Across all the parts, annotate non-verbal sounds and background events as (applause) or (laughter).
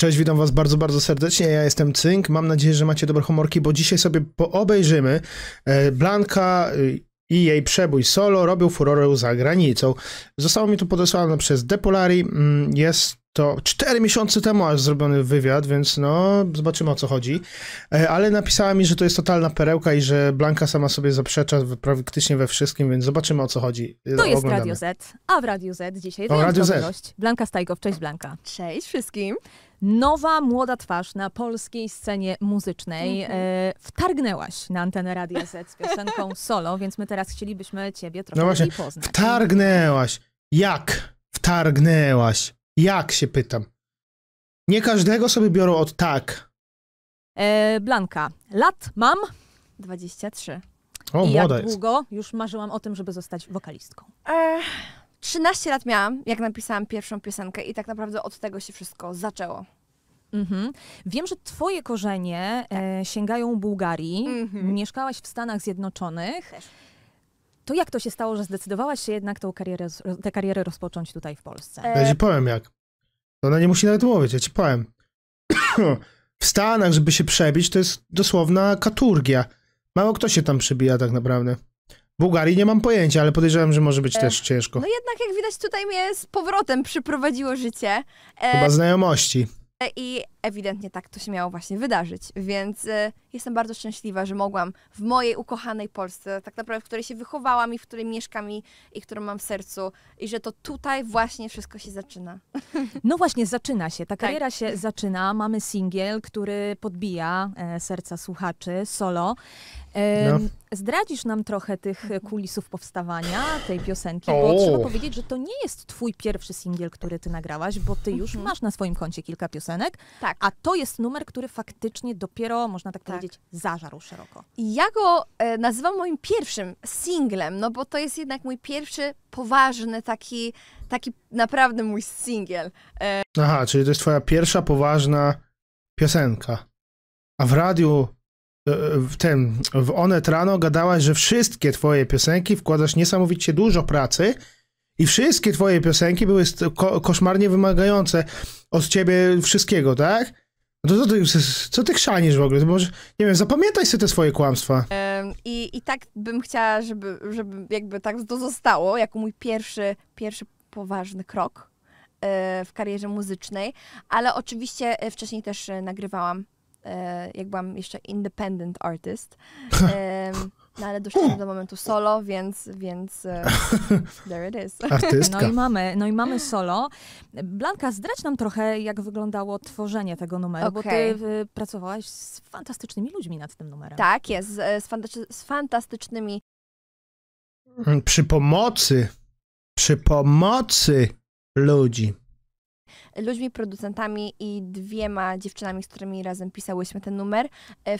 Cześć, witam was bardzo, bardzo serdecznie. Ja jestem Cynk. Mam nadzieję, że macie dobre humorki, bo dzisiaj sobie poobejrzymy e, Blanka e, i jej przebój solo robią furorę za granicą. Zostało mi to podesłane przez Depolari. Mm, jest to 4 miesiące temu aż zrobiony wywiad, więc no, zobaczymy o co chodzi. E, ale napisała mi, że to jest totalna perełka i że Blanka sama sobie zaprzecza praktycznie we wszystkim, więc zobaczymy o co chodzi. To Oglądamy. jest Radio Z, a w Radio Z dzisiaj o, Radio Z. Blanka Stajgow. Cześć Blanka. Cześć wszystkim nowa, młoda twarz na polskiej scenie muzycznej. Mm -hmm. e, wtargnęłaś na antenę Radia Z z piosenką solo, więc my teraz chcielibyśmy ciebie trochę no właśnie, poznać. Wtargnęłaś. Jak wtargnęłaś? Jak się pytam. Nie każdego sobie biorą od tak. E, Blanka, lat mam 23. O, I jak długo już marzyłam o tym, żeby zostać wokalistką? Ech. 13 lat miałam, jak napisałam pierwszą piosenkę i tak naprawdę od tego się wszystko zaczęło. Mhm. Wiem, że twoje korzenie tak. e, sięgają Bułgarii. Mhm. Mieszkałaś w Stanach Zjednoczonych. Też. To jak to się stało, że zdecydowałaś się jednak tą karierę, tę karierę rozpocząć tutaj w Polsce? E, ja ci powiem jak. Ona nie musi nawet mówić, ja ci powiem. (coughs) w Stanach, żeby się przebić, to jest dosłowna katurgia. Mało kto się tam przebija tak naprawdę. Bułgarii nie mam pojęcia, ale podejrzewam, że może być e, też ciężko. No jednak, jak widać, tutaj mnie z powrotem przyprowadziło życie. E, Chyba znajomości. E, I ewidentnie tak to się miało właśnie wydarzyć, więc e, jestem bardzo szczęśliwa, że mogłam w mojej ukochanej Polsce, tak naprawdę w której się wychowałam i w której mieszkam i, i którą mam w sercu i że to tutaj właśnie wszystko się zaczyna. (laughs) No właśnie, zaczyna się, ta tak. kariera się zaczyna, mamy singiel, który podbija e, serca słuchaczy, solo. No. Zdradzisz nam trochę tych kulisów powstawania tej piosenki, bo o. trzeba powiedzieć, że to nie jest twój pierwszy singiel, który ty nagrałaś, bo ty już mhm. masz na swoim koncie kilka piosenek, tak. a to jest numer, który faktycznie dopiero, można tak, tak. powiedzieć, zażarł szeroko. Ja go e, nazywam moim pierwszym singlem, no bo to jest jednak mój pierwszy poważny, taki, taki naprawdę mój singiel. E... Aha, czyli to jest twoja pierwsza poważna piosenka. A w radiu E, w tym, w Onet Rano gadałaś, że wszystkie twoje piosenki wkładasz niesamowicie dużo pracy i wszystkie twoje piosenki były ko koszmarnie wymagające od ciebie wszystkiego, tak? No to co ty, co ty chrzanisz w ogóle? To może, nie wiem, zapamiętaj sobie te swoje kłamstwa. I, i tak bym chciała, żeby, żeby jakby tak to zostało, jako mój pierwszy, pierwszy poważny krok e, w karierze muzycznej, ale oczywiście e, wcześniej też nagrywałam E, jak byłam jeszcze independent artist. (laughs) No ale doszliśmy do momentu solo, więc, więc e, (laughs) there it is. No i mamy, no i mamy solo. Blanka, zdradź nam trochę, jak wyglądało tworzenie tego numeru, okay. bo ty pracowałaś z fantastycznymi ludźmi nad tym numerem. Tak, jest, e, z, z fantastycznymi. Hmm, przy pomocy, przy pomocy ludzi ludźmi, producentami i dwiema dziewczynami, z którymi razem pisałyśmy ten numer. E,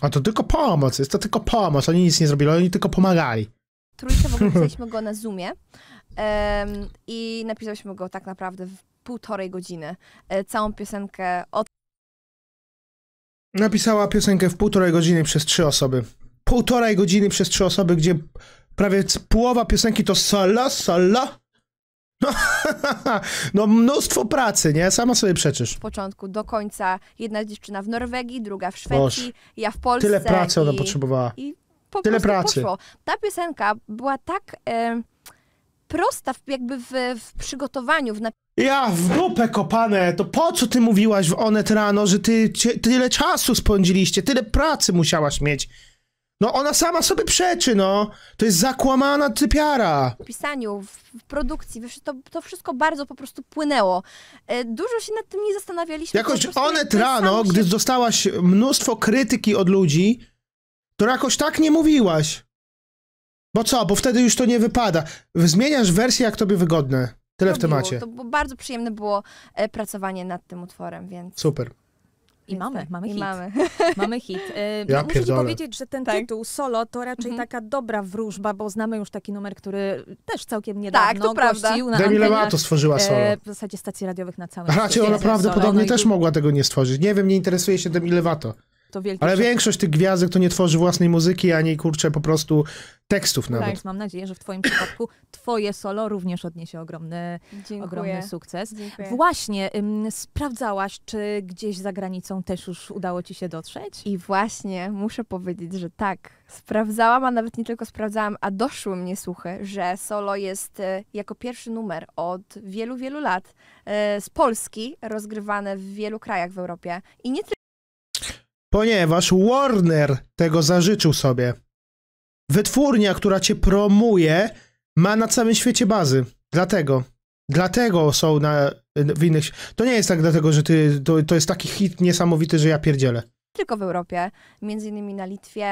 A to tylko pomoc, jest to tylko pomoc, oni nic nie zrobili, oni tylko pomagali. Trójkę w ogóle (laughs) pisaliśmy go na Zoomie um, i napisaliśmy go tak naprawdę w półtorej godziny. E, całą piosenkę od... Napisała piosenkę w półtorej godziny przez trzy osoby. Półtorej godziny przez trzy osoby, gdzie prawie połowa piosenki to sala, sala, (laughs) no mnóstwo pracy, nie? Sama sobie przeczysz. W początku do końca jedna dziewczyna w Norwegii, druga w Szwecji, Boż, ja w Polsce. Tyle pracy ona potrzebowała. I po tyle pracy. Poszło. Ta piosenka była tak e, prosta w, jakby w, w przygotowaniu, w Ja w dupę kopane, to po co ty mówiłaś w Onet rano, że ty, ty tyle czasu spędziliście, tyle pracy musiałaś mieć. No ona sama sobie przeczy, no. To jest zakłamana typiara. W pisaniu, w produkcji, to, to wszystko bardzo po prostu płynęło. E, dużo się nad tym nie zastanawialiśmy. Jakoś Onet rano, się... gdy dostałaś mnóstwo krytyki od ludzi, to jakoś tak nie mówiłaś. Bo co, bo wtedy już to nie wypada. Zmieniasz wersję jak tobie wygodne. Tyle Robiło. w temacie. To bardzo przyjemne było e, pracowanie nad tym utworem, więc... Super. I mamy, tak, mamy i hit. Mamy, (laughs) mamy hit. Y, ja muszę powiedzieć, że ten tak. tytuł solo to raczej mhm. taka dobra wróżba, bo znamy już taki numer, który też całkiem niedawno tak, to prawda. na Demi Lovato stworzyła y, solo. w zasadzie stacji radiowych na całym A, świecie. Raczej ona no prawdopodobnie no też i... mogła tego nie stworzyć. Nie wiem, nie interesuje się Demi Lovato to Ale większość tych gwiazdek to nie tworzy własnej muzyki, ani kurczę po prostu tekstów nawet. Tak, mam nadzieję, że w twoim przypadku twoje solo również odniesie ogromny, ogromny sukces. Dziękuję. Właśnie, ym, sprawdzałaś, czy gdzieś za granicą też już udało ci się dotrzeć? I właśnie, muszę powiedzieć, że tak. Sprawdzałam, a nawet nie tylko sprawdzałam, a doszły mnie słuchy, że solo jest y, jako pierwszy numer od wielu, wielu lat y, z Polski rozgrywane w wielu krajach w Europie. I nie tylko ponieważ Warner tego zażyczył sobie. Wytwórnia, która cię promuje, ma na całym świecie bazy. Dlatego. Dlatego są na, w innych. To nie jest tak dlatego, że ty, to, to jest taki hit niesamowity, że ja pierdzielę. Tylko w Europie, między innymi na Litwie,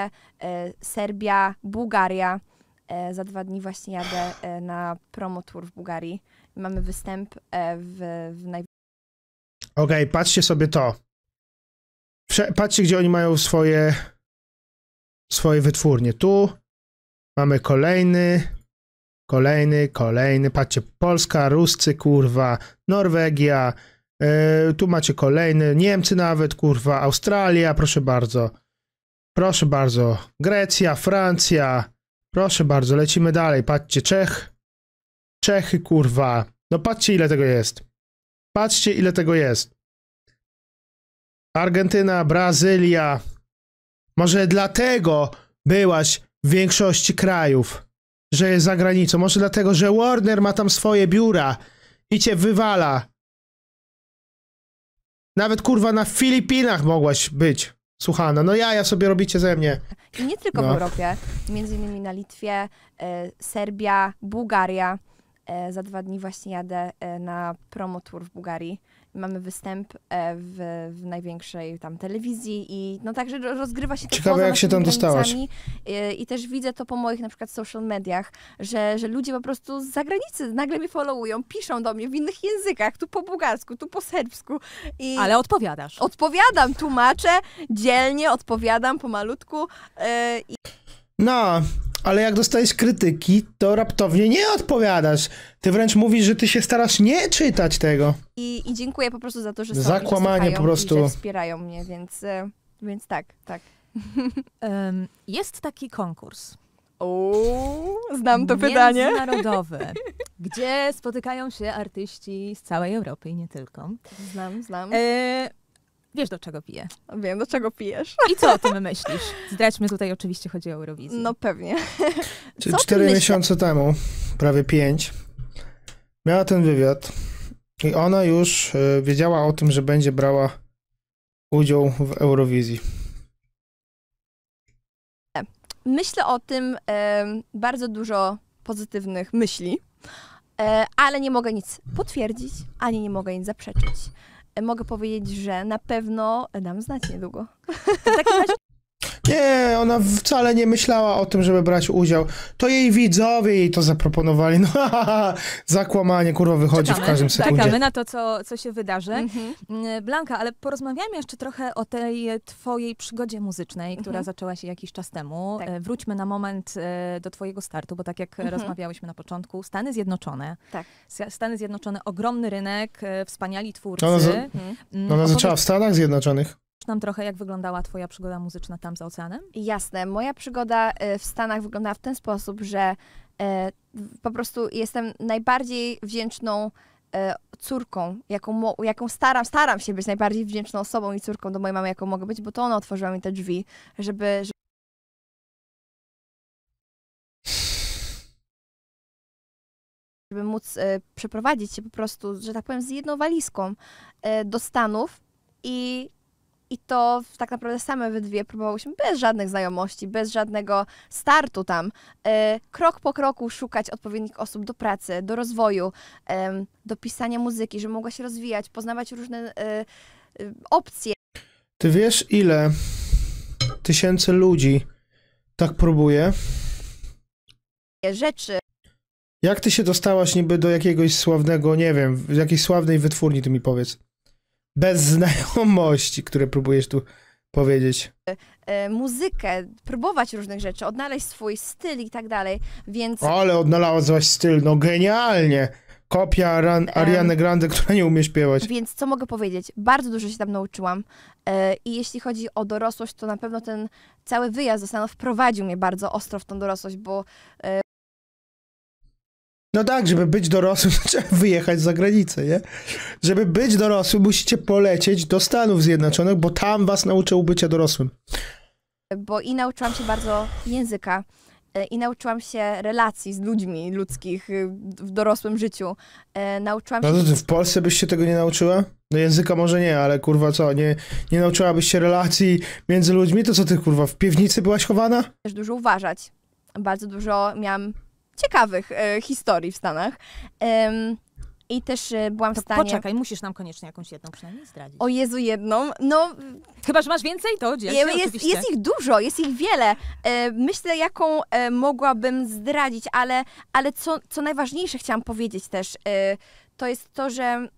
e, Serbia, Bułgaria. E, za dwa dni właśnie jadę e, na promotur w Bułgarii. Mamy występ e, w, w naj... Okej, okay, patrzcie sobie to patrzcie, gdzie oni mają swoje, swoje wytwórnie. Tu mamy kolejny, kolejny, kolejny. Patrzcie, Polska, Ruscy, kurwa, Norwegia. Yy, tu macie kolejny, Niemcy nawet, kurwa, Australia, proszę bardzo. Proszę bardzo, Grecja, Francja. Proszę bardzo, lecimy dalej. Patrzcie, Czech. Czechy, kurwa. No patrzcie, ile tego jest. Patrzcie, ile tego jest. Argentyna, Brazylia. Może dlatego byłaś w większości krajów, że jest za granicą. Może dlatego, że Warner ma tam swoje biura i cię wywala. Nawet kurwa na Filipinach mogłaś być słuchana. No ja, ja sobie robicie ze mnie. I nie tylko no. w Europie, między innymi na Litwie, e, Serbia, Bułgaria. E, za dwa dni właśnie jadę e, na promotur w Bułgarii mamy występ e, w, w największej tam telewizji i no także rozgrywa się to Ciekawe, jak się tam dostałaś. I, e, I, też widzę to po moich na przykład social mediach, że, że ludzie po prostu z zagranicy nagle mnie followują, piszą do mnie w innych językach, tu po bułgarsku, tu po serbsku. I Ale odpowiadasz. Odpowiadam, tłumaczę, dzielnie odpowiadam pomalutku. Yy, e, i... No, ale jak dostajesz krytyki, to raptownie nie odpowiadasz. Ty wręcz mówisz, że ty się starasz nie czytać tego. I, i dziękuję po prostu za to, że są, Zakłamanie po prostu. że wspierają mnie, więc, e, więc tak, tak. Um, (laughs) jest taki konkurs. O, znam to pytanie. Międzynarodowy, (laughs) gdzie spotykają się artyści z całej Europy i nie tylko. Znam, znam. E, Wiesz, do czego piję. Wiem, do czego pijesz. I co o tym myślisz? Zdradźmy tutaj, oczywiście chodzi o Eurowizję. No pewnie. (laughs) Czy cztery miesiące temu, prawie pięć, miała ten wywiad i ona już y, wiedziała o tym, że będzie brała udział w Eurowizji. E, myślę o tym e, bardzo dużo pozytywnych myśli, ale nie mogę nic potwierdzić, ani nie mogę nic zaprzeczyć mogę powiedzieć, że na pewno dam znać niedługo. (laughs) w takim razie nie, ona wcale nie myślała o tym, żeby brać udział. To jej widzowie jej to zaproponowali. (laughs) No, ha, ha, ha. zakłamanie, kurwa, wychodzi Czekamy. w każdym sekundzie. Czekamy na to, co, co się wydarzy. Mhm. Mm, Blanka, ale porozmawiamy jeszcze trochę o tej twojej przygodzie muzycznej, mhm. która zaczęła się jakiś czas temu. Tak. E, wróćmy na moment e, do twojego startu, bo tak jak mhm. rozmawiałyśmy na początku, Stany Zjednoczone. Tak. Stany Zjednoczone, ogromny rynek, e, wspaniali twórcy. Ona, z... Mm, ona zaczęła w Stanach Zjednoczonych nam trochę, jak wyglądała Twoja przygoda muzyczna tam za oceanem? Jasne. Moja przygoda y, w Stanach wyglądała w ten sposób, że y, po prostu jestem najbardziej wdzięczną y, córką, jaką, jaką staram, staram się być najbardziej wdzięczną osobą i córką do mojej mamy, jaką mogę być, bo to ona otworzyła mi te drzwi, żeby, żeby żeby móc przeprowadzić się po prostu, że tak powiem, z jedną walizką do Stanów i i to tak naprawdę same we dwie próbowałyśmy bez żadnych znajomości, bez żadnego startu tam, e, krok po kroku szukać odpowiednich osób do pracy, do rozwoju, do pisania muzyki, że mogła się rozwijać, poznawać różne e, e, opcje. Ty wiesz, ile tysięcy ludzi tak próbuje? Rzeczy. Jak ty się dostałaś niby do jakiegoś sławnego, nie wiem, jakiejś sławnej wytwórni, ty mi powiedz bez znajomości, które próbujesz tu powiedzieć. E, e, muzykę, próbować różnych rzeczy, odnaleźć swój styl i tak dalej, więc... Ale odnalazłaś styl, no genialnie! Kopia Aran Ariany Grande, która nie umie śpiewać. Więc co mogę powiedzieć? Bardzo dużo się tam nauczyłam e, i jeśli chodzi o dorosłość, to na pewno ten cały wyjazd do Stanów wprowadził mnie bardzo ostro w tą dorosłość, bo no tak, żeby być dorosłym, (laughs) trzeba wyjechać za granicę, nie? Żeby być dorosłym, musicie polecieć do Stanów Zjednoczonych, bo tam was nauczą bycia dorosłym. Bo i nauczyłam się bardzo języka, e, i nauczyłam się relacji z ludźmi ludzkich e, w dorosłym życiu. E, nauczyłam no się... No to w Polsce byś się tego nie nauczyła? No języka może nie, ale kurwa co, nie, nie nauczyłabyś się relacji między ludźmi? To co ty kurwa, w piwnicy byłaś chowana? Też dużo uważać. Bardzo dużo miałam ciekawych e, historii w Stanach. Ehm, i też e, byłam to w stanie. Poczekaj, musisz nam koniecznie jakąś jedną przynajmniej zdradzić. O Jezu, jedną. No. Chyba, że masz więcej, to gdzieś. się, jest, jest ich dużo, jest ich wiele. E, myślę, jaką e, mogłabym zdradzić, ale, ale co, co najważniejsze chciałam powiedzieć też e, to jest to, że mm,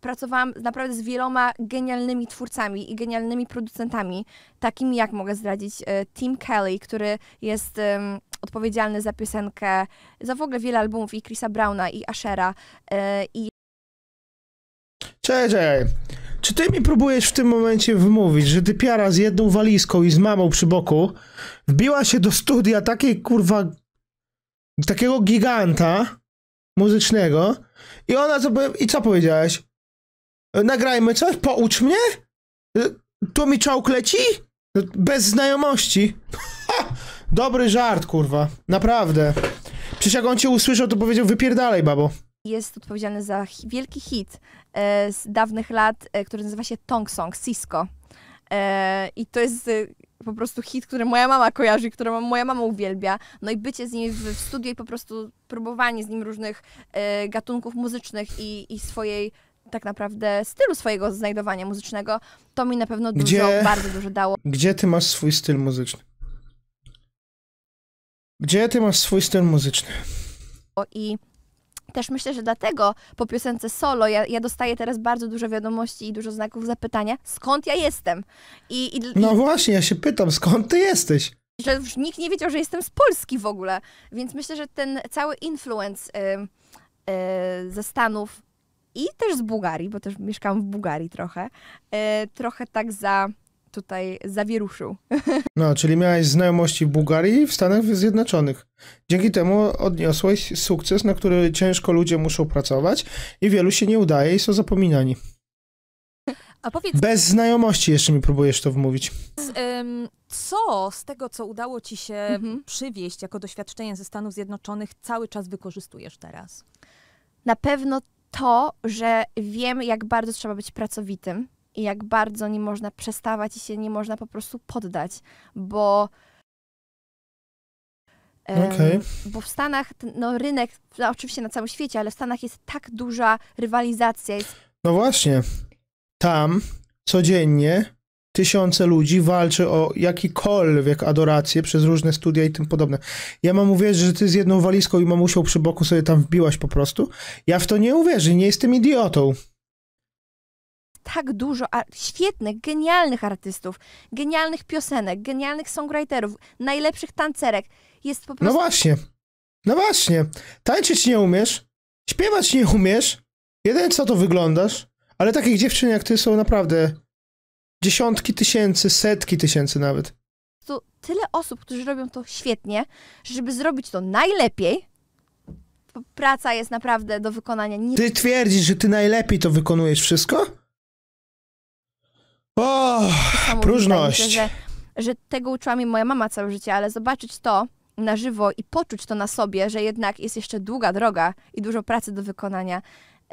pracowałam naprawdę z wieloma genialnymi twórcami i genialnymi producentami, takimi jak mogę zdradzić e, Tim Kelly, który jest e, odpowiedzialny za piosenkę, za w ogóle wiele albumów i Chrisa Browna, i Ashera, e, i... Cześć, cześć. Czy ty mi próbujesz w tym momencie wymówić, że ty piara z jedną walizką i z mamą przy boku wbiła się do studia takiej kurwa takiego giganta muzycznego i ona co, i co powiedziałaś? Nagrajmy coś? Poucz mnie? Tu mi czołg leci? Bez znajomości. (laughs) Dobry żart, kurwa. Naprawdę. Przecież jak on cię usłyszał, to powiedział wypierdalaj, babo. Jest odpowiedzialny za wielki hit e, z dawnych lat, e, który nazywa się Tong Song, Cisco. E, I to jest e, po prostu hit, który moja mama kojarzy, który moja mama uwielbia. No i bycie z nim w, w studiu i po prostu próbowanie z nim różnych e, gatunków muzycznych i, i swojej tak naprawdę stylu swojego znajdowania muzycznego, to mi na pewno dużo, Gdzie- bardzo dużo dało. Gdzie ty masz swój styl muzyczny? Gdzie ty masz swój styl muzyczny? I też myślę, że dlatego po piosence solo ja, ja dostaję teraz bardzo dużo wiadomości i dużo znaków zapytania, skąd ja jestem. I, i, no i, właśnie, ja się pytam, skąd ty jesteś? Że już nikt nie wiedział, że jestem z Polski w ogóle. Więc myślę, że ten cały influence y, y, ze Stanów i też z Bułgarii, bo też mieszkałam w Bułgarii trochę, y, trochę tak za tutaj zawieruszył. No, czyli miałeś znajomości w Bułgarii i w Stanach Zjednoczonych. Dzięki temu odniosłeś sukces, na który ciężko ludzie muszą pracować i wielu się nie udaje i są zapominani. A powiedz... Bez znajomości jeszcze mi próbujesz to wmówić. Co z tego, co udało ci się mhm. przywieźć jako doświadczenie ze Stanów Zjednoczonych, cały czas wykorzystujesz teraz? Na pewno to, że wiem, jak bardzo trzeba być pracowitym i jak bardzo nie można przestawać i się nie można po prostu poddać, bo Okay. Bo w Stanach, no rynek, no, oczywiście na całym świecie, ale w Stanach jest tak duża rywalizacja. Jest... No właśnie. Tam codziennie tysiące ludzi walczy o jakikolwiek adorację przez różne studia i tym podobne. Ja mam uwierzyć, że ty z jedną walizką i mamusią przy boku sobie tam wbiłaś po prostu? Ja w to nie uwierzę, nie jestem idiotą tak dużo świetnych, genialnych artystów, genialnych piosenek, genialnych songwriterów, najlepszych tancerek. Jest po no prostu... No właśnie. No właśnie. Tańczyć nie umiesz, śpiewać nie umiesz, jeden co to wyglądasz, ale takich dziewczyn jak ty są naprawdę dziesiątki tysięcy, setki tysięcy nawet. To tyle osób, którzy robią to świetnie, że żeby zrobić to najlepiej, praca jest naprawdę do wykonania. Nie... Ty twierdzisz, że ty najlepiej to wykonujesz wszystko? O, próżność. Myślę, że, że tego uczyła mi moja mama całe życie, ale zobaczyć to na żywo i poczuć to na sobie, że jednak jest jeszcze długa droga i dużo pracy do wykonania,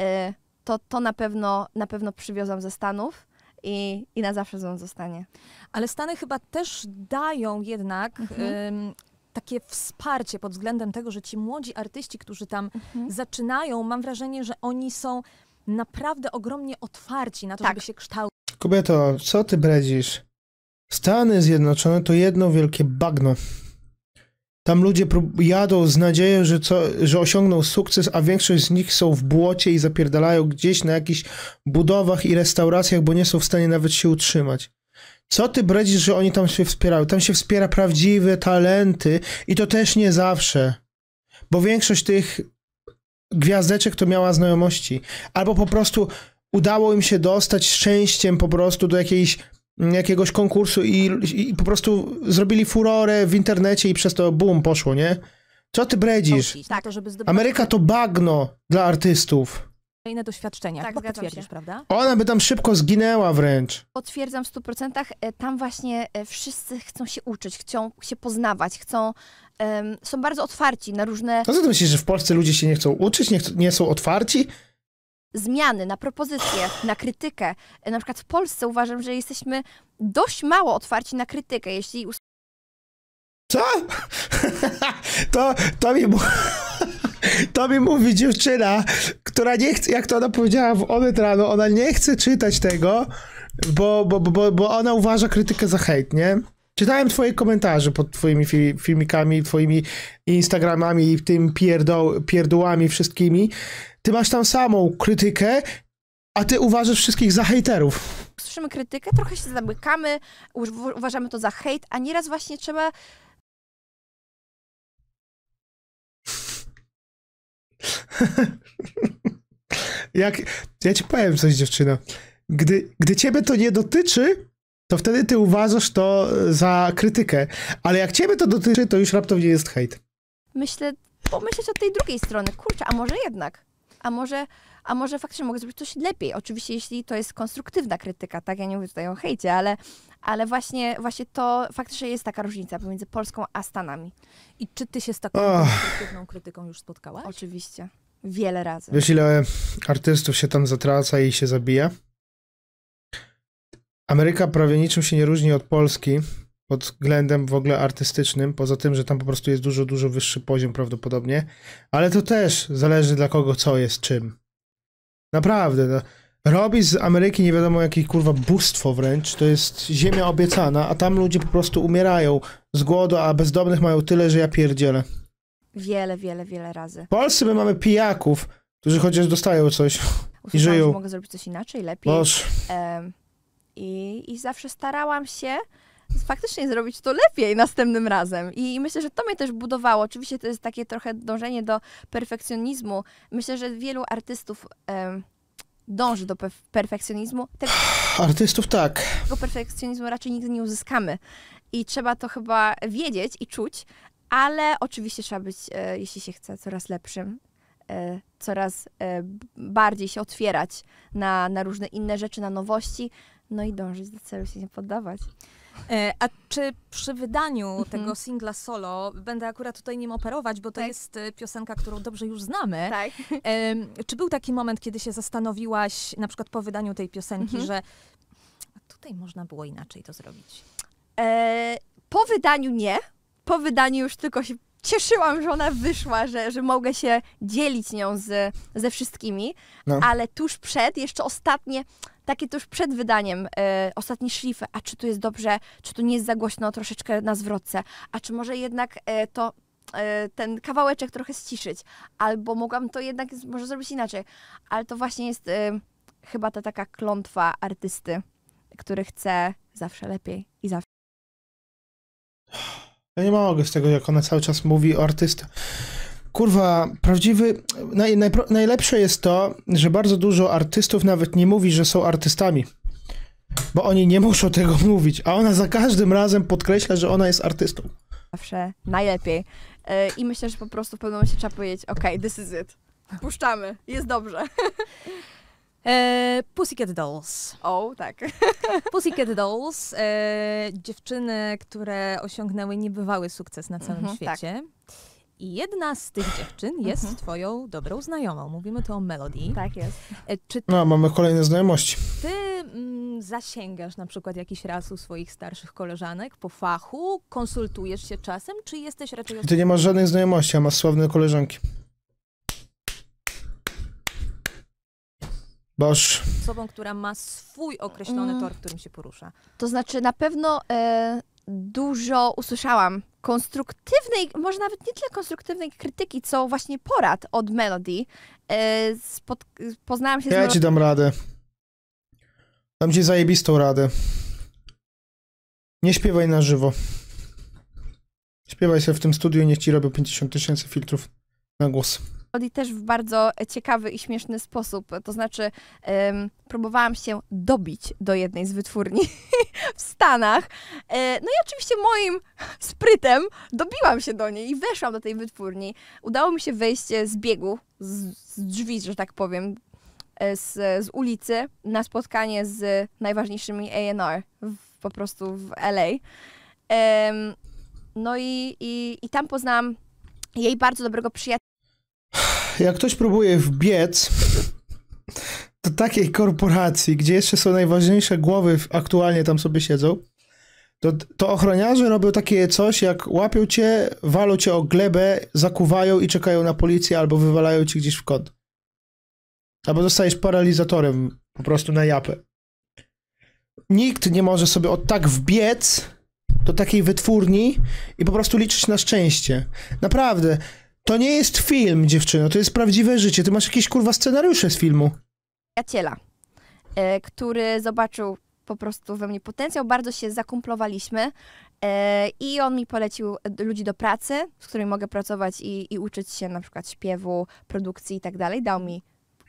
y, to, to na, pewno, na pewno przywiozłam ze Stanów i, i na zawsze z mną zostanie. Ale Stany chyba też dają jednak mhm. takie wsparcie pod względem tego, że ci młodzi artyści, którzy tam mhm. zaczynają, mam wrażenie, że oni są naprawdę ogromnie otwarci na to, tak. żeby się kształtować. Kobieto, co ty bredzisz? Stany Zjednoczone to jedno wielkie bagno. Tam ludzie jadą z nadzieją, że, co, że osiągną sukces, a większość z nich są w błocie i zapierdalają gdzieś na jakichś budowach i restauracjach, bo nie są w stanie nawet się utrzymać. Co ty bredzisz, że oni tam się wspierają? Tam się wspiera prawdziwe talenty i to też nie zawsze. Bo większość tych gwiazdeczek to miała znajomości. Albo po prostu udało im się dostać szczęściem po prostu do jakiejś, mm, jakiegoś konkursu i, i po prostu zrobili furorę w internecie i przez to boom poszło, nie? Co ty bredzisz? Tak. Ameryka to bagno dla artystów. Kolejne doświadczenia. Tak, zgadzam się. prawda? Ona by tam szybko zginęła wręcz. Potwierdzam w 100%. E, tam właśnie e, wszyscy chcą się uczyć, chcą się poznawać, chcą. Um, są bardzo otwarci na różne. co ty myślisz, że w Polsce ludzie się nie chcą uczyć, nie, ch nie są otwarci? zmiany, na propozycje, na krytykę. E, na przykład w Polsce uważam, że jesteśmy dość mało otwarci na krytykę. Jeśli co? (laughs) to, to mi (laughs) To mi mówi dziewczyna, która nie chce, jak to ona powiedziała w Onet rano, ona nie chce czytać tego, bo, bo, bo, bo ona uważa krytykę za hejt, nie? Czytałem twoje komentarze pod twoimi fi filmikami, twoimi Instagramami i tym pierdo, pierdołami wszystkimi ty masz tam samą krytykę, a ty uważasz wszystkich za hejterów. Słyszymy krytykę, trochę się zamykamy, uważamy to za hejt, a nieraz właśnie trzeba (laughs) Jak, ja ci powiem coś, dziewczyno. Gdy, gdy ciebie to nie dotyczy, to wtedy ty uważasz to e, za krytykę. Ale jak ciebie to dotyczy, to już raptownie jest hejt. Myślę, pomyśleć od tej drugiej strony. Kurczę, a może jednak? a może, a może faktycznie mogę zrobić coś lepiej. Oczywiście, jeśli to jest konstruktywna krytyka, tak, ja nie mówię tutaj o hejcie, ale, ale właśnie, właśnie to faktycznie jest taka różnica pomiędzy Polską a Stanami. I czy ty się z taką oh. konstruktywną krytyką już spotkałaś? Oczywiście. Wiele razy. Wiesz, ile artystów się tam zatraca i się zabija? Ameryka prawie niczym się nie różni od Polski pod względem w ogóle artystycznym, poza tym, że tam po prostu jest dużo, dużo wyższy poziom prawdopodobnie, ale to też zależy dla kogo co jest czym. Naprawdę, no. Robić z Ameryki nie wiadomo jakie kurwa bóstwo wręcz, to jest ziemia obiecana, a tam ludzie po prostu umierają z głodu, a bezdomnych mają tyle, że ja pierdzielę. Wiele, wiele, wiele razy. W Polsce my mamy pijaków, którzy chociaż dostają coś Usłyszałam, i żyją. Że mogę zrobić coś inaczej, lepiej. Boż. i, I zawsze starałam się, faktycznie zrobić to lepiej następnym razem. I myślę, że to mnie też budowało. Oczywiście to jest takie trochę dążenie do perfekcjonizmu. Myślę, że wielu artystów e, dąży do perfekcjonizmu. Tego, artystów tak. Tego perfekcjonizmu raczej nigdy nie uzyskamy. I trzeba to chyba wiedzieć i czuć, ale oczywiście trzeba być, e, jeśli się chce, coraz lepszym. E, coraz e, bardziej się otwierać na, na różne inne rzeczy, na nowości, no i dążyć do celu, się nie poddawać. E, a czy przy wydaniu mhm. tego singla solo, będę akurat tutaj nim operować, bo to tak. jest y, piosenka, którą dobrze już znamy. Tak. Czy był taki moment, kiedy się zastanowiłaś, na przykład po wydaniu tej piosenki, mhm. że tutaj można było inaczej to zrobić? E, po wydaniu nie. Po wydaniu już tylko się cieszyłam, że ona wyszła, że, że mogę się dzielić nią z, ze wszystkimi, no. ale tuż przed, jeszcze ostatnie, takie tuż przed wydaniem, ostatnie ostatni a czy tu jest dobrze, czy tu nie jest za głośno troszeczkę na zwrotce, a czy może jednak e, to e, ten kawałeczek trochę ściszyć, albo mogłam to jednak może zrobić inaczej, ale to właśnie jest e, chyba ta taka klątwa artysty, który chce zawsze lepiej i zawsze. Ja nie mogę z tego, jak ona cały czas mówi o artysta. Kurwa, prawdziwy. Naj, naj, najlepsze jest to, że bardzo dużo artystów nawet nie mówi, że są artystami. Bo oni nie muszą tego (laughs) mówić, a ona za każdym razem podkreśla, że ona jest artystą. Zawsze najlepiej. Yy, I myślę, że po prostu w pewnym momencie trzeba powiedzieć: OK, this is it. Puszczamy, jest dobrze. (laughs) E, Pussycat Dolls. O, tak. (laughs) Pussycat Dolls, e, dziewczyny, które osiągnęły niebywały sukces na całym mhm, tak. świecie. Tak. I jedna z tych dziewczyn mhm. jest twoją dobrą znajomą. Mówimy tu o Melody. Tak jest. E, ty, no, mamy kolejne znajomości. Ty mm, zasięgasz na przykład jakiś raz u swoich starszych koleżanek po fachu, konsultujesz się czasem, czy jesteś raczej... Ty nie masz żadnych znajomości, a masz sławne koleżanki. Boż. Osobą, która ma swój określony mm. tor, w którym się porusza. To znaczy na pewno e, dużo usłyszałam konstruktywnej, może nawet nie tyle konstruktywnej krytyki, co właśnie porad od Melody. Y, spod, poznałam się ja z Ja ci dam radę. Dam ci zajebistą radę. Nie śpiewaj na żywo. Śpiewaj sobie w tym studiu i niech ci robią 50 tysięcy filtrów na głos. I też w bardzo ciekawy i śmieszny sposób. To znaczy, um, próbowałam się dobić do jednej z wytwórni (laughs) w Stanach. E, no i oczywiście moim sprytem dobiłam się do niej i weszłam do tej wytwórni. Udało mi się wejść e, z biegu, z, z drzwi, że tak powiem, e, z, z, ulicy na spotkanie z najważniejszymi AR po prostu w LA. Um, no i, i, i tam poznałam jej bardzo dobrego przyjaciela jak ktoś próbuje wbiec do takiej korporacji, gdzie jeszcze są najważniejsze głowy, aktualnie tam sobie siedzą, to, to ochroniarze robią takie coś, jak łapią cię, walą cię o glebę, zakuwają i czekają na policję albo wywalają cię gdzieś w kąt. Albo zostajesz paralizatorem po prostu na japę. Nikt nie może sobie od tak wbiec do takiej wytwórni i po prostu liczyć na szczęście. Naprawdę to nie jest film, dziewczyno, to jest prawdziwe życie. Ty masz jakieś kurwa scenariusze z filmu. Przyjaciela, e, który zobaczył po prostu we mnie potencjał, bardzo się zakumplowaliśmy e, i on mi polecił ludzi do pracy, z którymi mogę pracować i, i uczyć się na przykład śpiewu, produkcji i tak dalej. Dał mi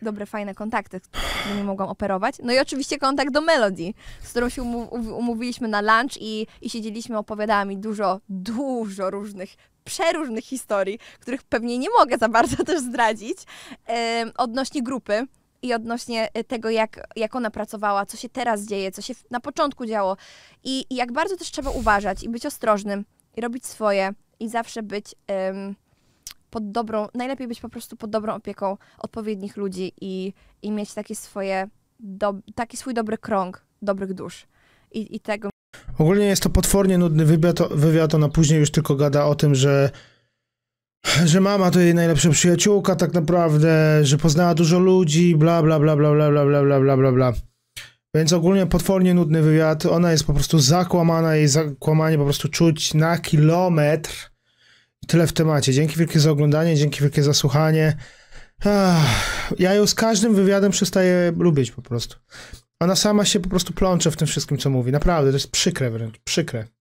dobre, fajne kontakty, z którymi mogłam operować. No i oczywiście kontakt do Melody, z którą się umówiliśmy na lunch i, i siedzieliśmy, opowiadała mi dużo, dużo różnych przeróżnych historii, których pewnie nie mogę za bardzo (laughs) też zdradzić, odnośnie grupy i odnośnie e, tego, jak, jak ona pracowała, co się teraz dzieje, co się na początku działo i, i jak bardzo też trzeba uważać i być ostrożnym i robić swoje i zawsze być pod dobrą, najlepiej być po prostu pod dobrą opieką odpowiednich ludzi i, i mieć takie swoje, do, taki swój dobry krąg dobrych dusz. I, i tego Ogólnie jest to potwornie nudny wywiad, wywiad ona później już tylko gada o tym, że że mama to jej najlepsza przyjaciółka tak naprawdę, że poznała dużo ludzi, bla bla bla bla bla bla bla bla bla bla bla. Więc ogólnie potwornie nudny wywiad, ona jest po prostu zakłamana, i zakłamanie po prostu czuć na kilometr. Tyle w temacie. Dzięki wielkie za oglądanie, dzięki wielkie za słuchanie. ja ją z każdym wywiadem przestaję lubić po prostu. Ona sama się po prostu plącze w tym wszystkim, co mówi. Naprawdę, to jest przykre wręcz, przykre.